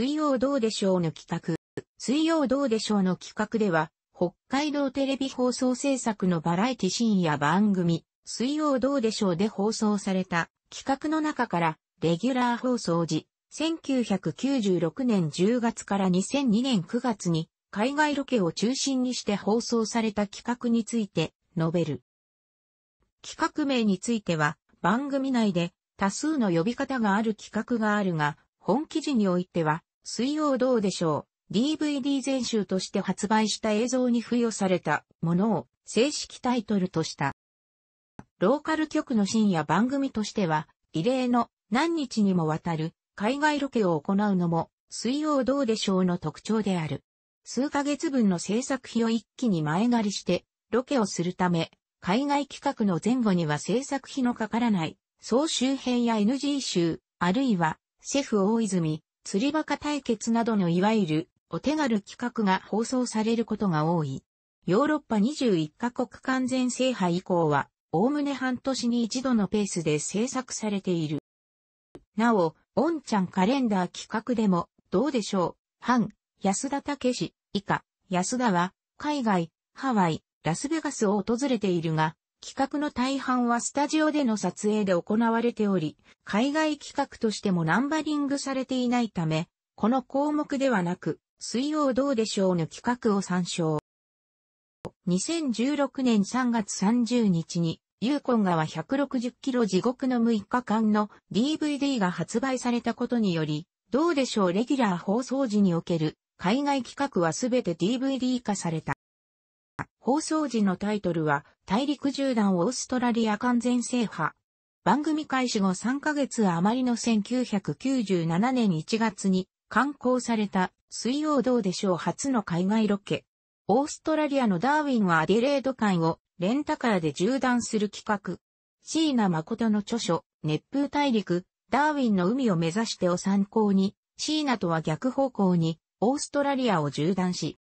水曜どうでしょうの企画。水曜どうでしょうの企画では、北海道テレビ放送制作のバラエティ深夜番組、水曜どうでしょうで放送された企画の中から、レギュラー放送時、1996年10月から2002年9月に、海外ロケを中心にして放送された企画について、述べる。企画名については、番組内で多数の呼び方がある企画があるが、本記事においては、水曜どうでしょう DVD 全集として発売した映像に付与されたものを正式タイトルとした。ローカル局の深夜番組としては、異例の何日にもわたる海外ロケを行うのも水曜どうでしょうの特徴である。数ヶ月分の制作費を一気に前借りしてロケをするため、海外企画の前後には制作費のかからない、総集編や NG 集、あるいは、シェフ大泉、釣りバカ対決などのいわゆるお手軽企画が放送されることが多い。ヨーロッパ21カ国完全制覇以降は、おおむね半年に一度のペースで制作されている。なお、オンちゃんカレンダー企画でも、どうでしょう。反、安田武史、以下、安田は、海外、ハワイ、ラスベガスを訪れているが、企画の大半はスタジオでの撮影で行われており、海外企画としてもナンバリングされていないため、この項目ではなく、水曜どうでしょうの企画を参照。2016年3月30日に、ユーコン川160キロ地獄の6日間の DVD が発売されたことにより、どうでしょうレギュラー放送時における海外企画はすべて DVD 化された。放送時のタイトルは、大陸縦断オーストラリア完全制覇。番組開始後3ヶ月余りの1997年1月に刊行された水曜どうでしょう初の海外ロケ。オーストラリアのダーウィンはアディレード海をレンタカーで縦断する企画。シーナ誠の著書、熱風大陸、ダーウィンの海を目指してを参考に、シーナとは逆方向に、オーストラリアを縦断し、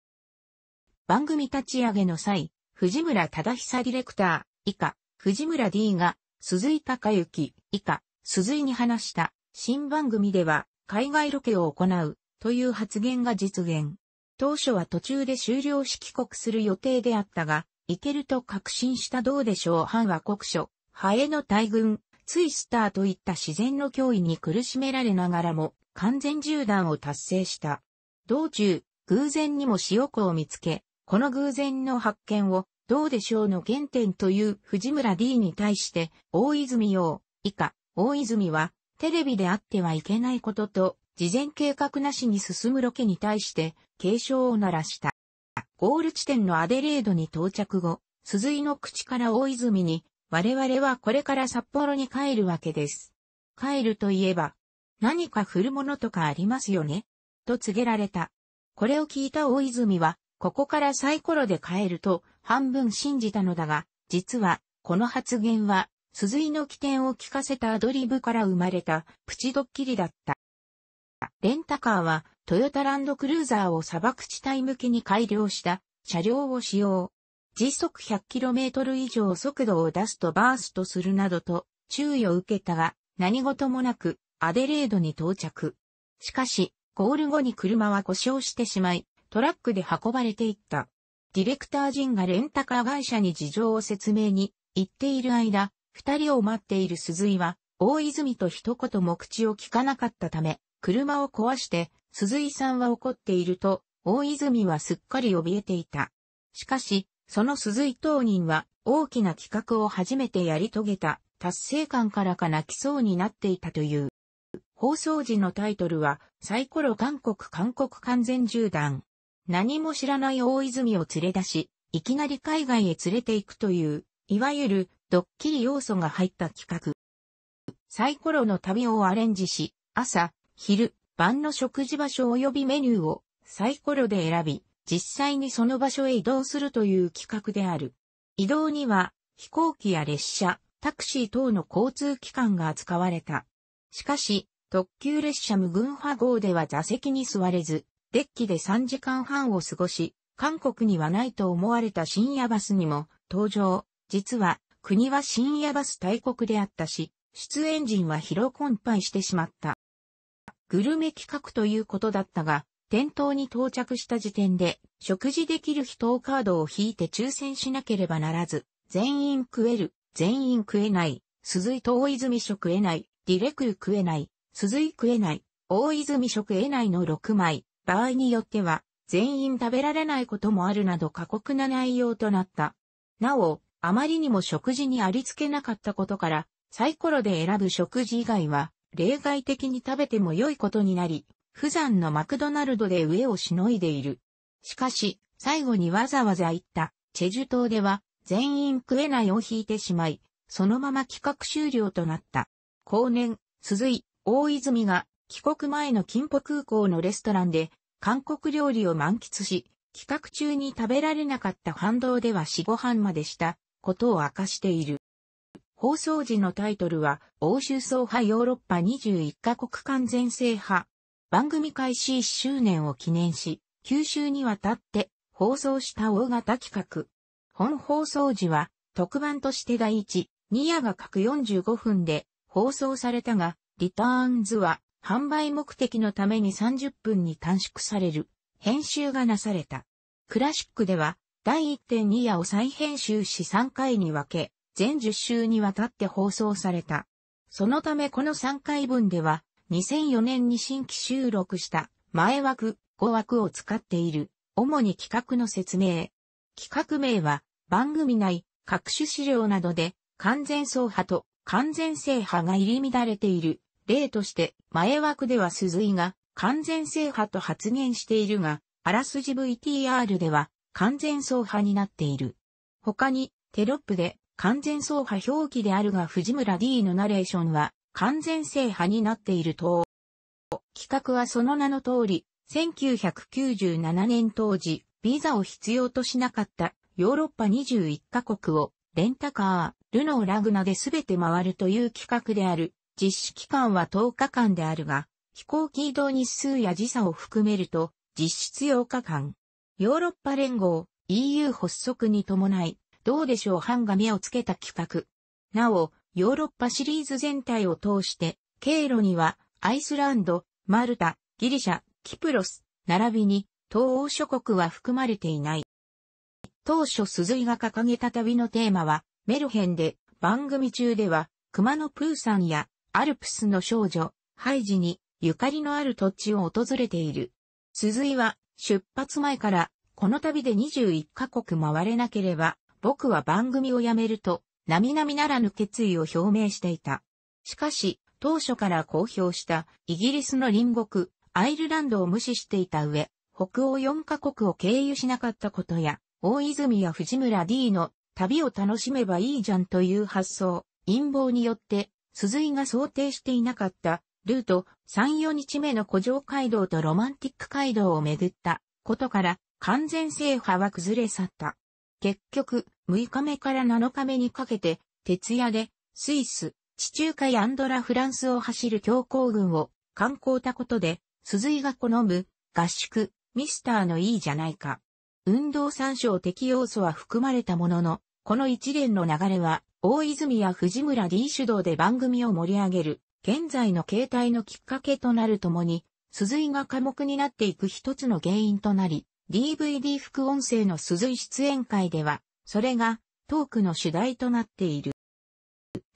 番組立ち上げの際、藤村忠久ディレクター、以下、藤村 D が、鈴井隆之、以下、鈴井に話した、新番組では、海外ロケを行う、という発言が実現。当初は途中で終了し帰国する予定であったが、行けると確信したどうでしょう。藩は国書、ハエの大群、ツイスターといった自然の脅威に苦しめられながらも、完全縦断を達成した。道中、偶然にも塩湖を見つけ、この偶然の発見を、どうでしょうの原点という藤村 D に対して、大泉洋、以下、大泉は、テレビであってはいけないことと、事前計画なしに進むロケに対して、警鐘を鳴らした。ゴール地点のアデレードに到着後、鈴井の口から大泉に、我々はこれから札幌に帰るわけです。帰るといえば、何か振るものとかありますよねと告げられた。これを聞いた大泉は、ここからサイコロで変えると半分信じたのだが、実は、この発言は、鈴井の起点を聞かせたアドリブから生まれたプチドッキリだった。レンタカーはトヨタランドクルーザーを砂漠地帯向けに改良した車両を使用。時速 100km 以上速度を出すとバーストするなどと注意を受けたが何事もなくアデレードに到着。しかし、ゴール後に車は故障してしまい、トラックで運ばれていった。ディレクター陣がレンタカー会社に事情を説明に行っている間、二人を待っている鈴井は、大泉と一言も口を聞かなかったため、車を壊して、鈴井さんは怒っていると、大泉はすっかり怯えていた。しかし、その鈴井当人は、大きな企画を初めてやり遂げた、達成感からか泣きそうになっていたという。放送時のタイトルは、サイコロ韓国韓国完全縦断。何も知らない大泉を連れ出し、いきなり海外へ連れて行くという、いわゆるドッキリ要素が入った企画。サイコロの旅をアレンジし、朝、昼、晩の食事場所及びメニューをサイコロで選び、実際にその場所へ移動するという企画である。移動には飛行機や列車、タクシー等の交通機関が扱われた。しかし、特急列車無群派号では座席に座れず、デッキで3時間半を過ごし、韓国にはないと思われた深夜バスにも登場。実は、国は深夜バス大国であったし、出演陣は疲労困憊してしまった。グルメ企画ということだったが、店頭に到着した時点で、食事できる人をカードを引いて抽選しなければならず、全員食える、全員食えない、鈴井と大泉食えない、ディレク食えない、鈴井食えない、大泉食えないの6枚、場合によっては、全員食べられないこともあるなど過酷な内容となった。なお、あまりにも食事にありつけなかったことから、サイコロで選ぶ食事以外は、例外的に食べても良いことになり、普段のマクドナルドで上をしのいでいる。しかし、最後にわざわざ行った、チェジュ島では、全員食えないを引いてしまい、そのまま企画終了となった。後年、鈴井、大泉が帰国前の金浦空港のレストランで、韓国料理を満喫し、企画中に食べられなかった反動では4、5飯までしたことを明かしている。放送時のタイトルは、欧州総派ヨーロッパ21カ国完全制覇。番組開始1周年を記念し、9週にわたって放送した大型企画。本放送時は、特番として第1、2夜が各45分で放送されたが、リターンズは販売目的のために30分に短縮される編集がなされた。クラシックでは第1.2夜を再編集し3回に分け、全10週にわたって放送された。そのためこの3回分では2004年に新規収録した前枠、5枠を使っている主に企画の説明。企画名は番組内各種資料などで完全走破と完全制覇が入り乱れている例として、前枠では鈴井が完全制覇と発言しているが、あらすじ VTR では完全走破になっている。他に、テロップで完全走破表記であるが藤村 D のナレーションは完全制覇になっていると。企画はその名の通り、1997年当時、ビザを必要としなかったヨーロッパ21カ国をレンタカー、ルノーラグナで全て回るという企画である。実施期間は10日間であるが、飛行機移動日数や時差を含めると、実質8日間。ヨーロッパ連合 EU 発足に伴い、どうでしょう班が目をつけた企画。なお、ヨーロッパシリーズ全体を通して、経路にはアイスランド、マルタ、ギリシャ、キプロス、並びに東欧諸国は含まれていない。当初鈴井が掲げた旅のテーマは、メルヘンで番組中では熊野プーさんやアルプスの少女、ハイジに、ゆかりのある土地を訪れている。鈴井は、出発前から、この旅で21カ国回れなければ、僕は番組をやめると、並々ならぬ決意を表明していた。しかし、当初から公表したイギリスの隣国、アイルランドを無視していた上、北欧4カ国を経由しなかったことや、大泉や藤村 D の旅を楽しめばいいじゃんという発想、陰謀によって鈴井が想定していなかった、ルート3、4日目の古城街道とロマンティック街道を巡ったことから、完全制覇は崩れ去った。結局、6日目から7日目にかけて、徹夜で、スイス、地中海アンドラフランスを走る強行軍を観光たことで、鈴井が好む、合宿、ミスターのいいじゃないか。運動参照的要素は含まれたものの、この一連の流れは大泉や藤村 D 主導で番組を盛り上げる、現在の形態のきっかけとなるともに、鈴井が科目になっていく一つの原因となり、DVD 副音声の鈴井出演会では、それがトークの主題となっている。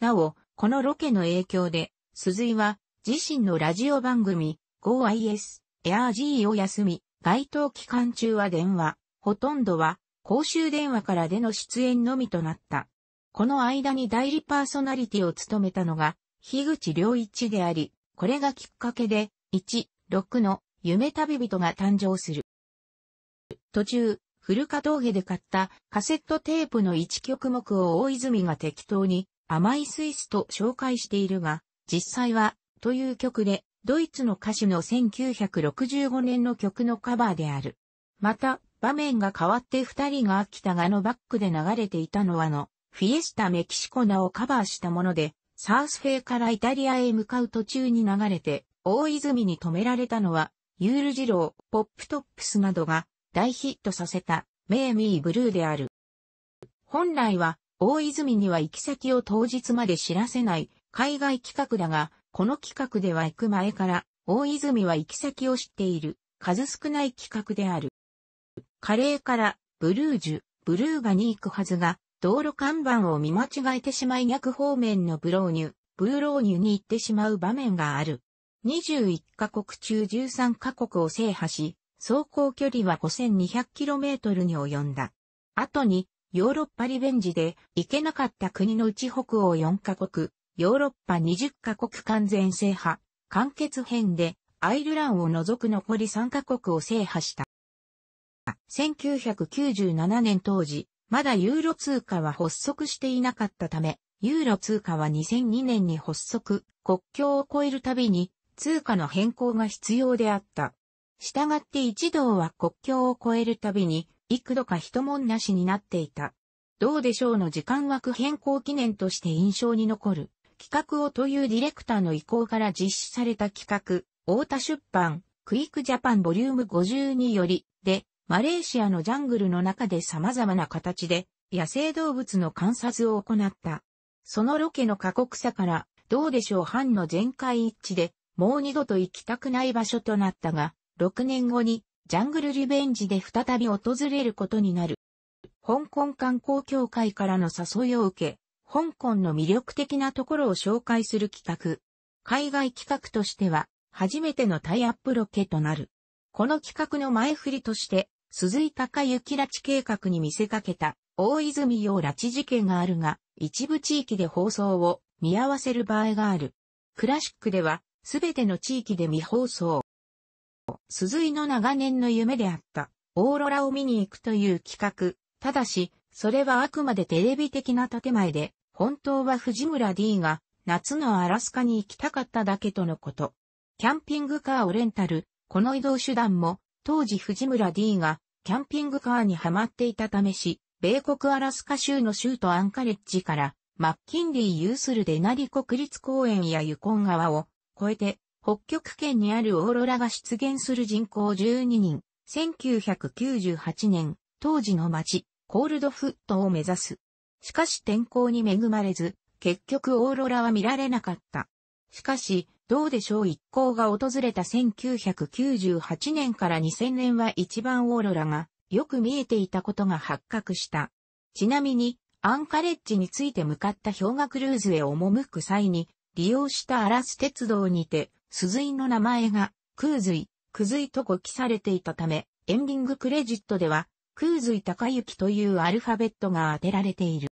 なお、このロケの影響で、鈴井は自身のラジオ番組 GoIS、AirG を休み、該当期間中は電話、ほとんどは公衆電話からでの出演のみとなった。この間に代理パーソナリティを務めたのが、樋口良一であり、これがきっかけで、1、6の夢旅人が誕生する。途中、古川峠で買ったカセットテープの1曲目を大泉が適当に甘いスイスと紹介しているが、実際は、という曲で、ドイツの歌手の1965年の曲のカバーである。また、場面が変わって二人が秋田がのバックで流れていたのはの、フィエスタメキシコナをカバーしたもので、サースフェイからイタリアへ向かう途中に流れて、大泉に止められたのは、ユールジロー、ポップトップスなどが大ヒットさせた、メイミーブルーである。本来は、大泉には行き先を当日まで知らせない海外企画だが、この企画では行く前から大泉は行き先を知っている数少ない企画である。カレーからブルージュ、ブルーガに行くはずが道路看板を見間違えてしまい逆方面のブローニュ、ブーローニュに行ってしまう場面がある。21カ国中13カ国を制覇し、走行距離は 5200km に及んだ。後に、ヨーロッパリベンジで行けなかった国のうち北欧4カ国、ヨーロッパ20カ国完全制覇、完結編でアイルランを除く残り3カ国を制覇した。1997年当時、まだユーロ通貨は発足していなかったため、ユーロ通貨は2002年に発足、国境を越えるたびに通貨の変更が必要であった。したがって一同は国境を越えるたびに幾度か一文なしになっていた。どうでしょうの時間枠変更記念として印象に残る。企画をというディレクターの意向から実施された企画、太田出版、クイックジャパンボリューム52より、で、マレーシアのジャングルの中で様々な形で野生動物の観察を行った。そのロケの過酷さから、どうでしょう藩の全会一致で、もう二度と行きたくない場所となったが、6年後にジャングルリベンジで再び訪れることになる。香港観光協会からの誘いを受け、香港の魅力的なところを紹介する企画。海外企画としては、初めてのタイアップロケとなる。この企画の前振りとして、鈴井隆行拉致計画に見せかけた大泉洋拉致事件があるが、一部地域で放送を見合わせる場合がある。クラシックでは、すべての地域で未放送。鈴井の長年の夢であった、オーロラを見に行くという企画。ただし、それはあくまでテレビ的な建前で、本当は藤村 D が夏のアラスカに行きたかっただけとのこと。キャンピングカーをレンタル、この移動手段も当時藤村 D がキャンピングカーにはまっていたためし、米国アラスカ州の州都アンカレッジから、マッキンリー有するデナリ国立公園やユコン川を越えて、北極圏にあるオーロラが出現する人口12人、1998年、当時の町、コールドフットを目指す。しかし天候に恵まれず、結局オーロラは見られなかった。しかし、どうでしょう一行が訪れた1998年から2000年は一番オーロラがよく見えていたことが発覚した。ちなみに、アンカレッジについて向かった氷河クルーズへ赴く際に、利用したアラス鉄道にて、鈴井の名前が、空水、クズイと語記されていたため、エンディングクレジットでは、空水高雪というアルファベットが当てられている。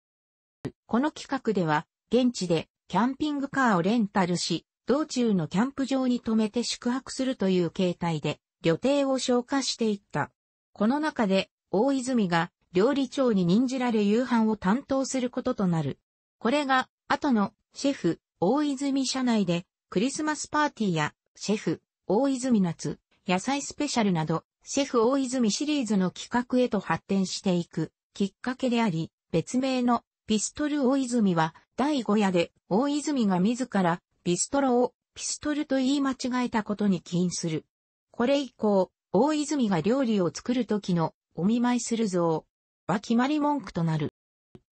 この企画では、現地でキャンピングカーをレンタルし、道中のキャンプ場に泊めて宿泊するという形態で、旅程を消化していった。この中で、大泉が料理長に任じられ夕飯を担当することとなる。これが、後のシェフ、大泉社内で、クリスマスパーティーや、シェフ、大泉夏、野菜スペシャルなど、シェフ大泉シリーズの企画へと発展していくきっかけであり、別名のピストル大泉は第5夜で大泉が自らピストロをピストルと言い間違えたことに起因する。これ以降、大泉が料理を作る時のお見舞いする像は決まり文句となる。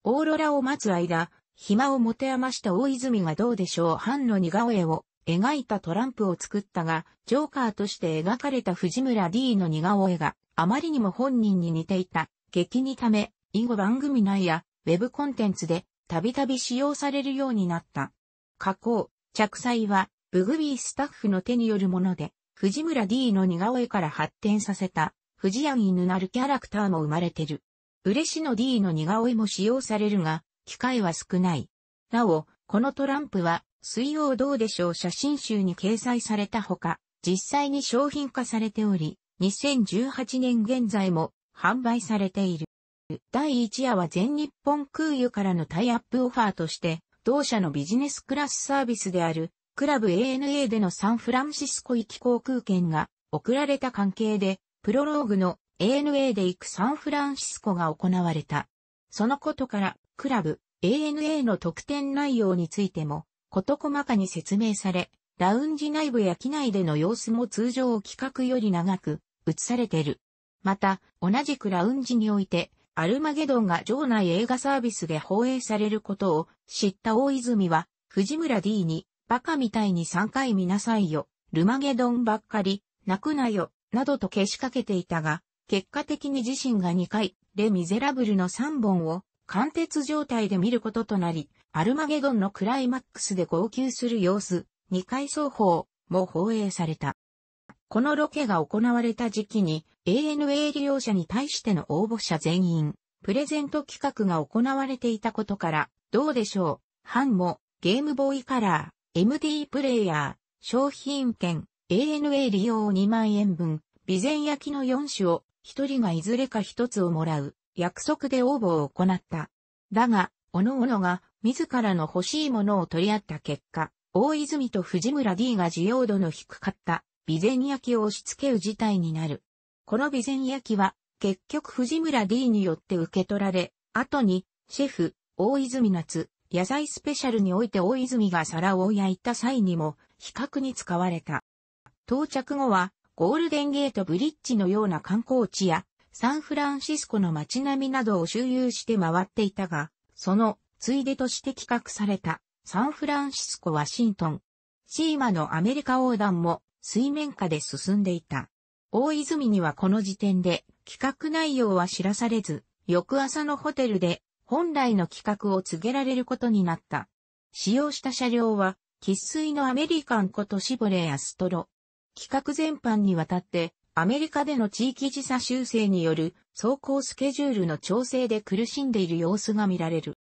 オーロラを待つ間、暇を持て余した大泉がどうでしょう半の似顔絵を描いたトランプを作ったが、ジョーカーとして描かれた藤村 D の似顔絵があまりにも本人に似ていた。激にため、以後番組内やウェブコンテンツでたびたび使用されるようになった。加工、着彩は、ブグビースタッフの手によるもので、藤村 D の似顔絵から発展させた、藤谷犬なるキャラクターも生まれてる。嬉しの D の似顔絵も使用されるが、機会は少ない。なお、このトランプは、水曜どうでしょう写真集に掲載されたほか、実際に商品化されており、2018年現在も販売されている。第1夜は全日本空輸からのタイアップオファーとして、同社のビジネスクラスサービスである、クラブ ANA でのサンフランシスコ行き航空券が送られた関係で、プロローグの ANA で行くサンフランシスコが行われた。そのことから、クラブ ANA の特典内容についても、事細かに説明され、ラウンジ内部や機内での様子も通常企画より長く映されている。また、同じくラウンジにおいて、アルマゲドンが場内映画サービスで放映されることを知った大泉は、藤村 D に、バカみたいに3回見なさいよ、ルマゲドンばっかり、泣くなよ、などとけしかけていたが、結果的に自身が2回、レ・ミゼラブルの3本を、貫徹状態で見ることとなり、アルマゲドンのクライマックスで号泣する様子、2回双方も放映された。このロケが行われた時期に ANA 利用者に対しての応募者全員、プレゼント企画が行われていたことから、どうでしょう。版も、ゲームボーイカラー、MD プレイヤー、商品券、ANA 利用2万円分、備前焼きの4種を、一人がいずれか一つをもらう、約束で応募を行った。だが、各々が、自らの欲しいものを取り合った結果、大泉と藤村 D が需要度の低かった備前焼を押し付ける事態になる。この備前焼は、結局藤村 D によって受け取られ、後に、シェフ、大泉夏、野菜スペシャルにおいて大泉が皿を焼いた際にも、比較に使われた。到着後は、ゴールデンゲートブリッジのような観光地や、サンフランシスコの街並みなどを周遊して回っていたが、その、ついでとして企画された、サンフランシスコ・ワシントン。シーマのアメリカ横断も、水面下で進んでいた。大泉にはこの時点で企画内容は知らされず、翌朝のホテルで本来の企画を告げられることになった。使用した車両は、喫水のアメリカンことシボレーアストロ。企画全般にわたって、アメリカでの地域時差修正による走行スケジュールの調整で苦しんでいる様子が見られる。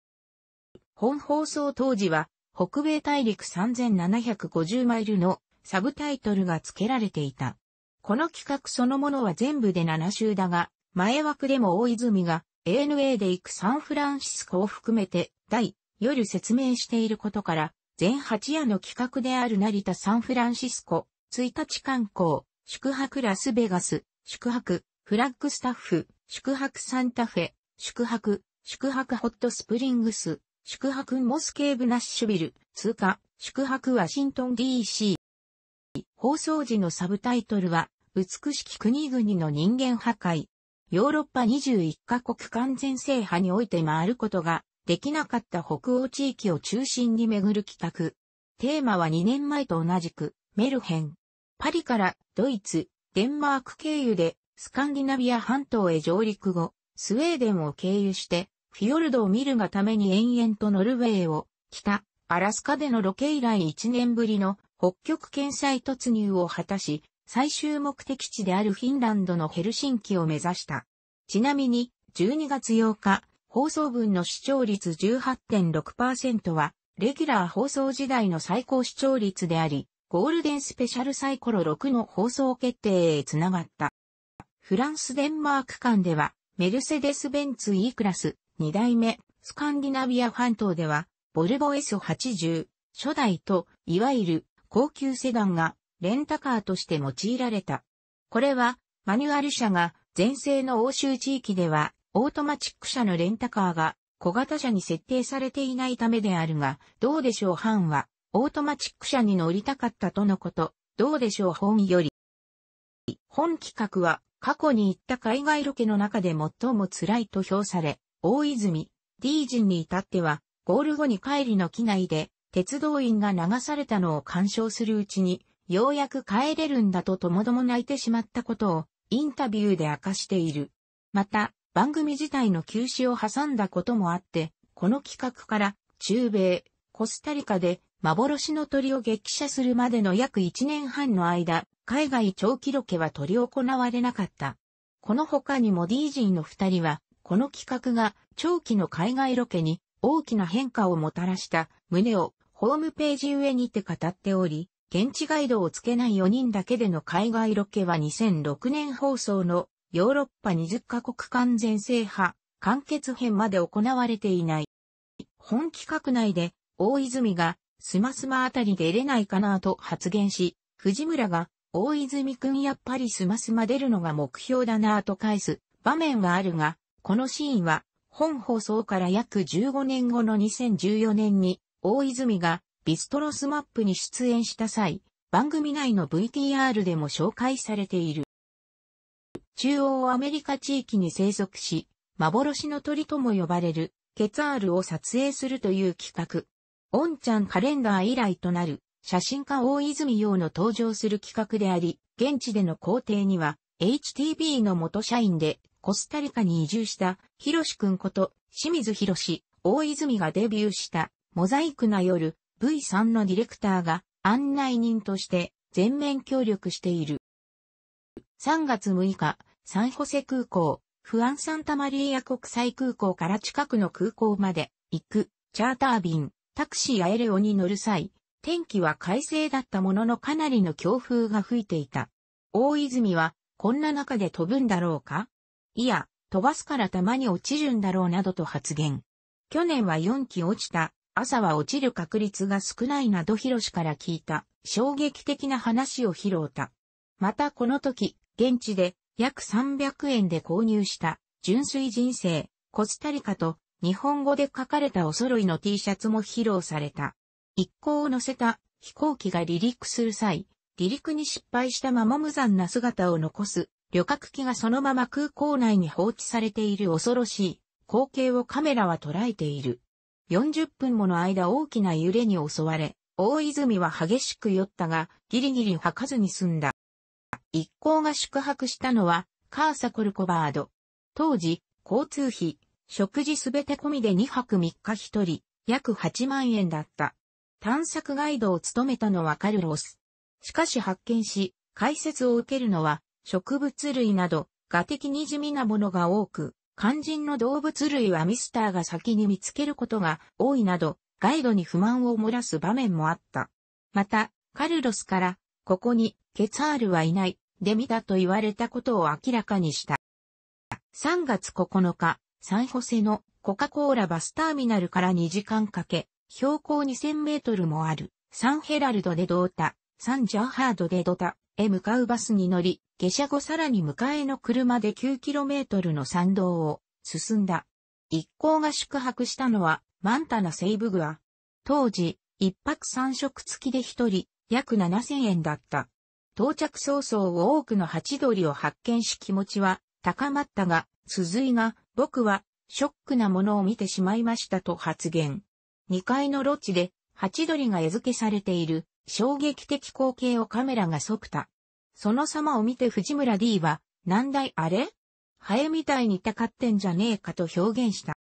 本放送当時は、北米大陸3750マイルのサブタイトルが付けられていた。この企画そのものは全部で7週だが、前枠でも大泉が ANA で行くサンフランシスコを含めて、第、夜説明していることから、全8夜の企画である成田サンフランシスコ、1日観光、宿泊ラスベガス、宿泊、フラッグスタッフ、宿泊サンタフェ、宿泊、宿泊ホットスプリングス、宿泊モスケーブナッシュビル、通過、宿泊ワシントン DC、放送時のサブタイトルは、美しき国々の人間破壊。ヨーロッパ21カ国完全制覇において回ることができなかった北欧地域を中心に巡る企画。テーマは2年前と同じく、メルヘン。パリからドイツ、デンマーク経由でスカンディナビア半島へ上陸後、スウェーデンを経由してフィヨルドを見るがために延々とノルウェーを北、アラスカでのロケ以来1年ぶりの北極圏際突入を果たし、最終目的地であるフィンランドのヘルシンキを目指した。ちなみに、12月8日、放送分の視聴率18.6%は、レギュラー放送時代の最高視聴率であり、ゴールデンスペシャルサイコロ6の放送決定へつながった。フランス・デンマーク間では、メルセデス・ベンツ E クラス、2代目、スカンディナビア半島では、ボルボ S80、初代と、いわゆる、高級セダンがレンタカーとして用いられた。これはマニュアル車が全盛の欧州地域ではオートマチック車のレンタカーが小型車に設定されていないためであるが、どうでしょう班はオートマチック車に乗りたかったとのこと、どうでしょう本より。本企画は過去に行った海外ロケの中で最も辛いと評され、大泉、D 人に至っては、ゴール後に帰りの機内で、鉄道員が流されたのを鑑賞するうちに、ようやく帰れるんだとともども泣いてしまったことを、インタビューで明かしている。また、番組自体の休止を挟んだこともあって、この企画から中米、コスタリカで幻の鳥を激写するまでの約1年半の間、海外長期ロケは取り行われなかった。この他にも DJ の二人は、この企画が長期の海外ロケに大きな変化をもたらした胸をホームページ上にて語っており、現地ガイドをつけない4人だけでの海外ロケは2006年放送のヨーロッパ20カ国完全制覇完結編まで行われていない。本企画内で大泉がスマスマあたり出れないかなと発言し、藤村が大泉くんやっぱりスマスマ出るのが目標だなぁと返す場面はあるが、このシーンは本放送から約15年後の2014年に大泉がビストロスマップに出演した際、番組内の VTR でも紹介されている。中央アメリカ地域に生息し、幻の鳥とも呼ばれるケツァールを撮影するという企画。オンちゃんカレンダー以来となる写真家大泉洋の登場する企画であり、現地での工程には HTB の元社員でコスタリカに移住したヒロシ君こと清水博士、大泉がデビューしたモザイクな夜、V3 のディレクターが案内人として全面協力している。3月6日、サンホセ空港、フアンサンタマリーア国際空港から近くの空港まで行くチャーター便、タクシーやエレオに乗る際、天気は快晴だったもののかなりの強風が吹いていた。大泉は、こんな中で飛ぶんだろうかいや、飛ばすからたまに落ちるんだろうなどと発言。去年は4機落ちた朝は落ちる確率が少ないなど広氏から聞いた衝撃的な話を披露た。またこの時、現地で約300円で購入した純粋人生、コスタリカと日本語で書かれたお揃いの T シャツも披露された。一行を乗せた飛行機が離陸する際、離陸に失敗したまま無残な姿を残す旅客機がそのまま空港内に放置されている恐ろしい光景をカメラは捉えている。40分もの間大きな揺れに襲われ、大泉は激しく酔ったが、ギリギリ吐かずに済んだ。一行が宿泊したのは、カーサコルコバード。当時、交通費、食事すべて込みで2泊3日1人、約8万円だった。探索ガイドを務めたのはカルロス。しかし発見し、解説を受けるのは、植物類など、画的に地味なものが多く、肝心の動物類はミスターが先に見つけることが多いなど、ガイドに不満を漏らす場面もあった。また、カルロスから、ここに、ケツァールはいない、デミだと言われたことを明らかにした。3月9日、サンホセのコカ・コーラバスターミナルから2時間かけ、標高2000メートルもある、サンヘラルドでドータ、サンジャーハードでドタ、へ向かうバスに乗り、下車後さらに迎えの車で 9km の山道を進んだ。一行が宿泊したのはマンタナ西部グア。当時、一泊三食付きで一人、約7000円だった。到着早々多くのハチドリを発見し気持ちは高まったが、鈴井が、僕は、ショックなものを見てしまいましたと発言。2階のロッジで、ハチドリが餌付けされている衝撃的光景をカメラが即た。その様を見て藤村 D は、なんだいあれハエみたいにたかってんじゃねえかと表現した。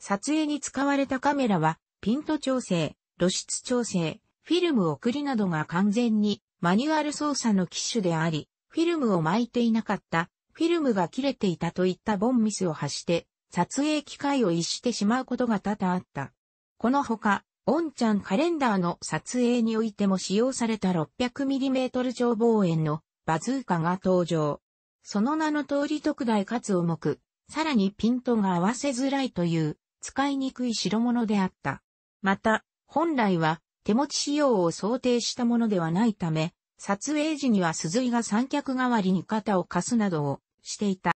撮影に使われたカメラは、ピント調整、露出調整、フィルム送りなどが完全にマニュアル操作の機種であり、フィルムを巻いていなかった、フィルムが切れていたといったボンミスを発して、撮影機会を逸してしまうことが多々あった。このほか、オンチャンカレンダーの撮影においても使用された 600mm 超望遠のバズーカが登場。その名の通り特大かつ重く、さらにピントが合わせづらいという使いにくい代物であった。また、本来は手持ち仕様を想定したものではないため、撮影時には鈴井が三脚代わりに肩を貸すなどをしていた。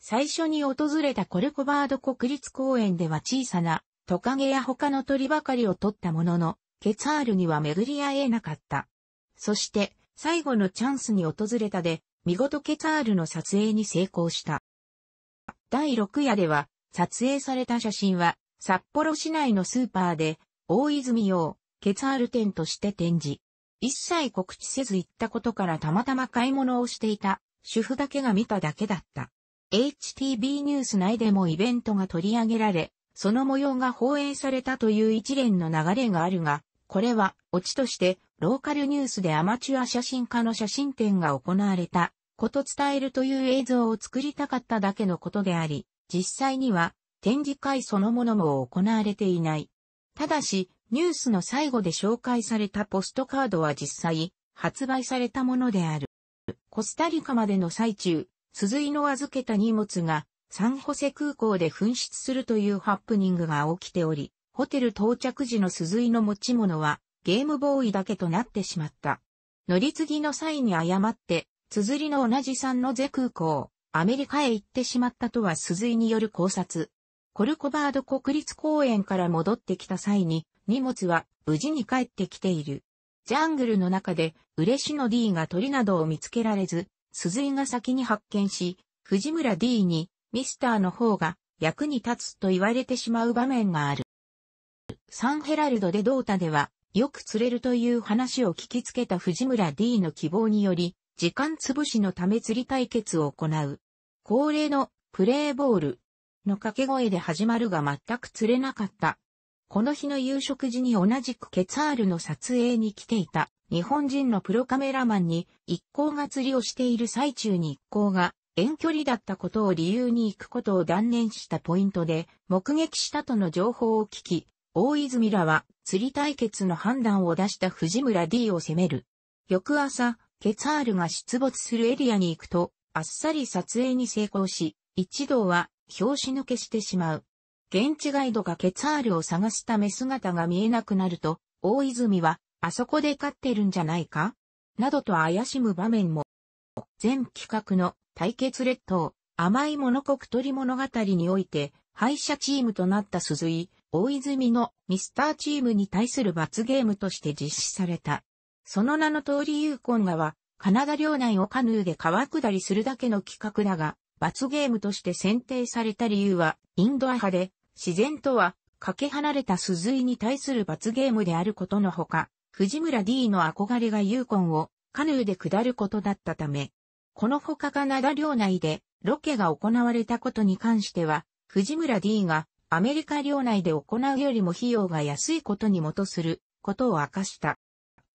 最初に訪れたコルコバード国立公園では小さなトカゲや他の鳥ばかりを取ったものの、ケツァールには巡り合えなかった。そして、最後のチャンスに訪れたで、見事ケツァールの撮影に成功した。第6夜では、撮影された写真は、札幌市内のスーパーで、大泉洋、ケツァール店として展示。一切告知せず行ったことからたまたま買い物をしていた、主婦だけが見ただけだった。HTB ニュース内でもイベントが取り上げられ、その模様が放映されたという一連の流れがあるが、これは、オチとして、ローカルニュースでアマチュア写真家の写真展が行われた、こと伝えるという映像を作りたかっただけのことであり、実際には、展示会そのものも行われていない。ただし、ニュースの最後で紹介されたポストカードは実際、発売されたものである。コスタリカまでの最中、鈴井の預けた荷物が、サンホセ空港で紛失するというハプニングが起きており、ホテル到着時の鈴井の持ち物はゲームボーイだけとなってしまった。乗り継ぎの際に誤って、綴りの同じサンノゼ空港、アメリカへ行ってしまったとは鈴井による考察。コルコバード国立公園から戻ってきた際に、荷物は無事に帰ってきている。ジャングルの中で、嬉しの D が鳥などを見つけられず、鈴井が先に発見し、藤村 D にミスターの方が役に立つと言われてしまう場面がある。サンヘラルドでドータでは、よく釣れるという話を聞きつけた藤村 D の希望により、時間潰しのため釣り対決を行う。恒例のプレーボールの掛け声で始まるが全く釣れなかった。この日の夕食時に同じくケツァールの撮影に来ていた日本人のプロカメラマンに一行が釣りをしている最中に一行が遠距離だったことを理由に行くことを断念したポイントで、目撃したとの情報を聞き、大泉らは釣り対決の判断を出した藤村 D を責める。翌朝、ケツァールが出没するエリアに行くと、あっさり撮影に成功し、一同は拍子抜けしてしまう。現地ガイドがケツァールを探すため姿が見えなくなると、大泉は、あそこで飼ってるんじゃないかなどと怪しむ場面も、全企画の対決列島、甘いもの国鳥物語において、敗者チームとなった鈴井、大泉のミスターチームに対する罰ゲームとして実施された。その名の通りユーコン川、カナダ領内をカヌーで川下りするだけの企画だが、罰ゲームとして選定された理由は、インドア派で、自然とは、かけ離れた鈴井に対する罰ゲームであることのほか、藤村 D の憧れがユーコンをカヌーで下ることだったため、このほかカナダ領内でロケが行われたことに関しては、藤村 D がアメリカ領内で行うよりも費用が安いことに基することを明かした。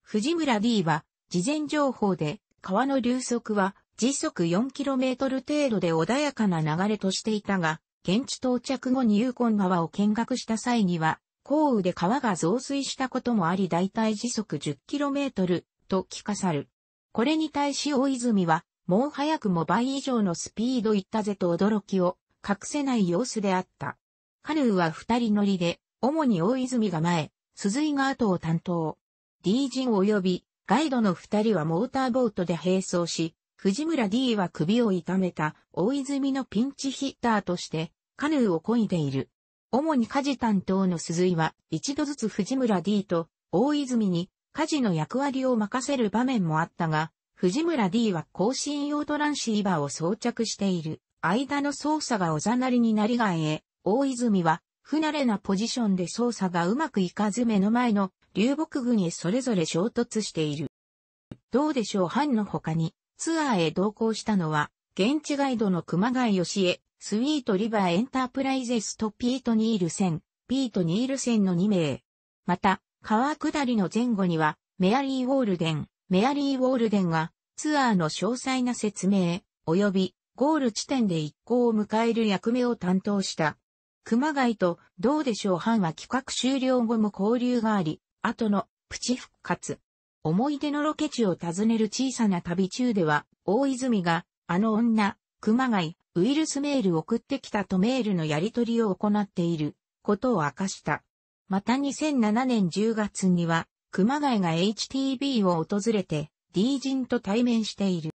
藤村 D は事前情報で川の流速は時速 4km 程度で穏やかな流れとしていたが、現地到着後にユーコン川を見学した際には、降雨で川が増水したこともあり大体時速 10km と聞かさる。これに対し大泉はもう早くも倍以上のスピードいったぜと驚きを隠せない様子であった。カヌーは二人乗りで、主に大泉が前、鈴井が後を担当。D 陣及びガイドの二人はモーターボートで並走し、藤村 D は首を痛めた大泉のピンチヒッターとしてカヌーを漕いでいる。主に家事担当の鈴井は一度ずつ藤村 D と大泉に家事の役割を任せる場面もあったが、藤村 D は更新用トランシーバーを装着している。間の操作がおざなりになりがえ、大泉は不慣れなポジションで操作がうまくいかず目の前の流木群へそれぞれ衝突している。どうでしょう班の他にツアーへ同行したのは、現地ガイドの熊谷義恵、スイートリバーエンタープライゼスとピート・ニールセン、ピート・ニールセンの2名。また、川下りの前後には、メアリー・ウォールデン、メアリー・ウォールデンがツアーの詳細な説明、及びゴール地点で一行を迎える役目を担当した。熊谷とどうでしょう班は企画終了後も交流があり、後のプチ復活。思い出のロケ地を訪ねる小さな旅中では、大泉が、あの女、熊谷、ウイルスメール送ってきたとメールのやり取りを行っていることを明かした。また2007年10月には、熊谷が HTB を訪れて D 人と対面している。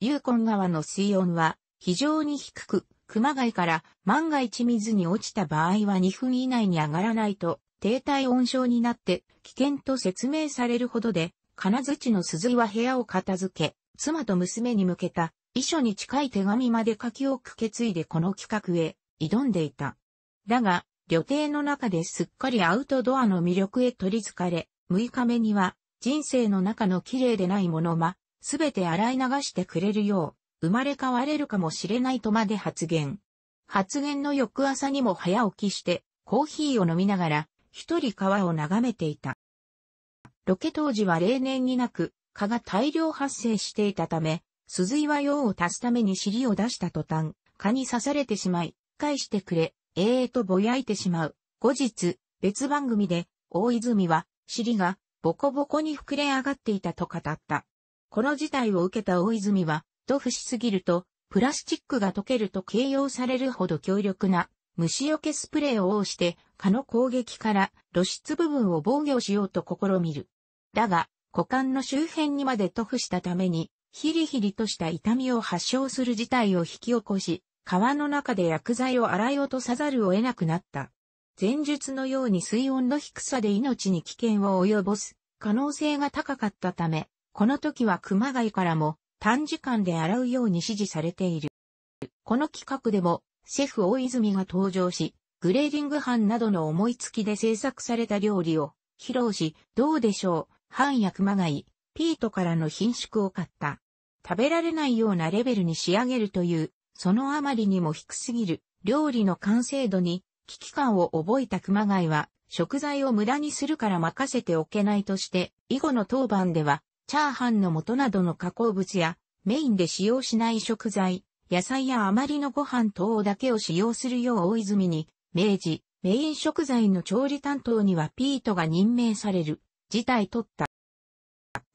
ユーコン川の水温は非常に低く、熊谷から万が一水に落ちた場合は2分以内に上がらないと低体温症になって危険と説明されるほどで、金槌の鈴井は部屋を片付け、妻と娘に向けた遺書に近い手紙まで書き置く決意でこの企画へ挑んでいた。だが、旅程の中ですっかりアウトドアの魅力へ取り憑かれ、6日目には、人生の中の綺麗でないものま、すべて洗い流してくれるよう、生まれ変われるかもしれないとまで発言。発言の翌朝にも早起きして、コーヒーを飲みながら、一人川を眺めていた。ロケ当時は例年になく、蚊が大量発生していたため、鈴井は用を足すために尻を出した途端、蚊に刺されてしまい、返してくれ、ええー、とぼやいてしまう。後日、別番組で、大泉は、尻がボコボコに膨れ上がっていたと語った。この事態を受けた大泉は、塗布しすぎると、プラスチックが溶けると形容されるほど強力な虫除けスプレーを押して、蚊の攻撃から露出部分を防御しようと試みる。だが、股間の周辺にまで塗布したために、ヒリヒリとした痛みを発症する事態を引き起こし、川の中で薬剤を洗い落とさざるを得なくなった。前述のように水温の低さで命に危険を及ぼす可能性が高かったため、この時は熊谷からも短時間で洗うように指示されている。この企画でも、シェフ大泉が登場し、グレーディング班などの思いつきで制作された料理を披露し、どうでしょう、班や熊谷、ピートからの品縮を買った。食べられないようなレベルに仕上げるという、そのあまりにも低すぎる料理の完成度に危機感を覚えた熊谷は、食材を無駄にするから任せておけないとして、以後の当番では、チャーハンの素などの加工物や、メインで使用しない食材、野菜や余りのご飯等だけを使用するよう大泉に、明治、メイン食材の調理担当にはピートが任命される、事態取った。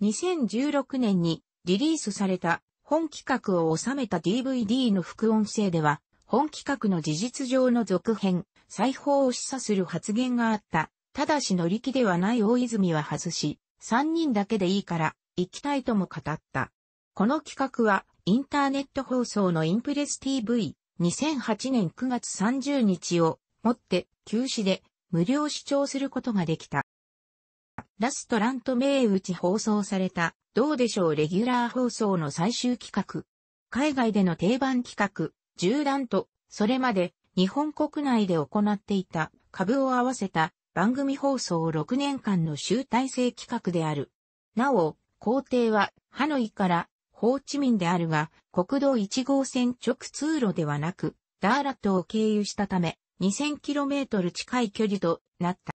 2016年にリリースされた本企画を収めた DVD の副音声では、本企画の事実上の続編、裁縫を示唆する発言があった。ただし乗り気ではない大泉は外し、三人だけでいいから、行きたいとも語った。この企画は、インターネット放送のインプレス TV、2008年9月30日を、もって、休止で、無料視聴することができた。ラストラント名打ち放送された、どうでしょうレギュラー放送の最終企画。海外での定番企画、縦断と、それまで日本国内で行っていた株を合わせた番組放送6年間の集大成企画である。なお、皇帝はハノイからホーチミンであるが、国道1号線直通路ではなく、ダーラットを経由したため、2000km 近い距離となった。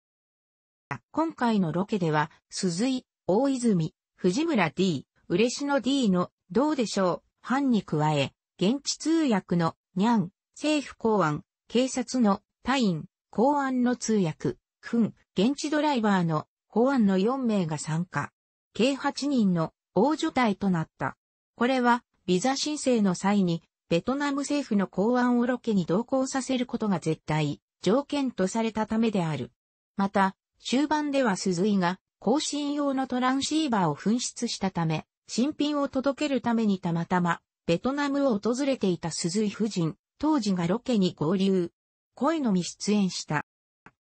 今回のロケでは、鈴井、大泉、藤村 D、嬉野 D の、どうでしょう、班に加え、現地通訳の、にゃん、政府公安、警察の隊員、公安の通訳、軍、現地ドライバーの公安の4名が参加。計8人の大所帯となった。これは、ビザ申請の際に、ベトナム政府の公安をロケに同行させることが絶対、条件とされたためである。また、終盤では鈴井が、更新用のトランシーバーを紛失したため、新品を届けるためにたまたま、ベトナムを訪れていた鈴井夫人、当時がロケに合流。声のみ出演した。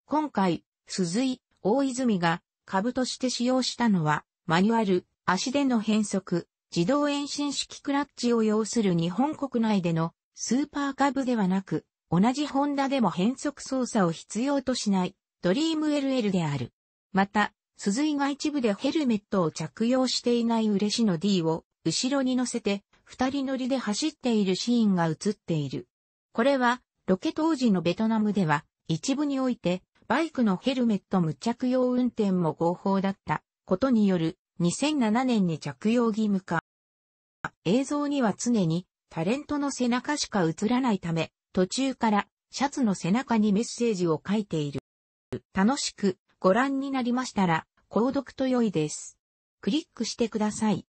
今回、鈴井、大泉が株として使用したのは、マニュアル、足での変速、自動遠心式クラッチを要する日本国内でのスーパー株ではなく、同じホンダでも変速操作を必要としない、ドリーム LL である。また、鈴井が一部でヘルメットを着用していない嬉野 D を後ろに乗せて、二人乗りで走っているシーンが映っている。これは、ロケ当時のベトナムでは、一部において、バイクのヘルメット無着用運転も合法だったことによる2007年に着用義務化。映像には常にタレントの背中しか映らないため、途中からシャツの背中にメッセージを書いている。楽しくご覧になりましたら、購読と良いです。クリックしてください。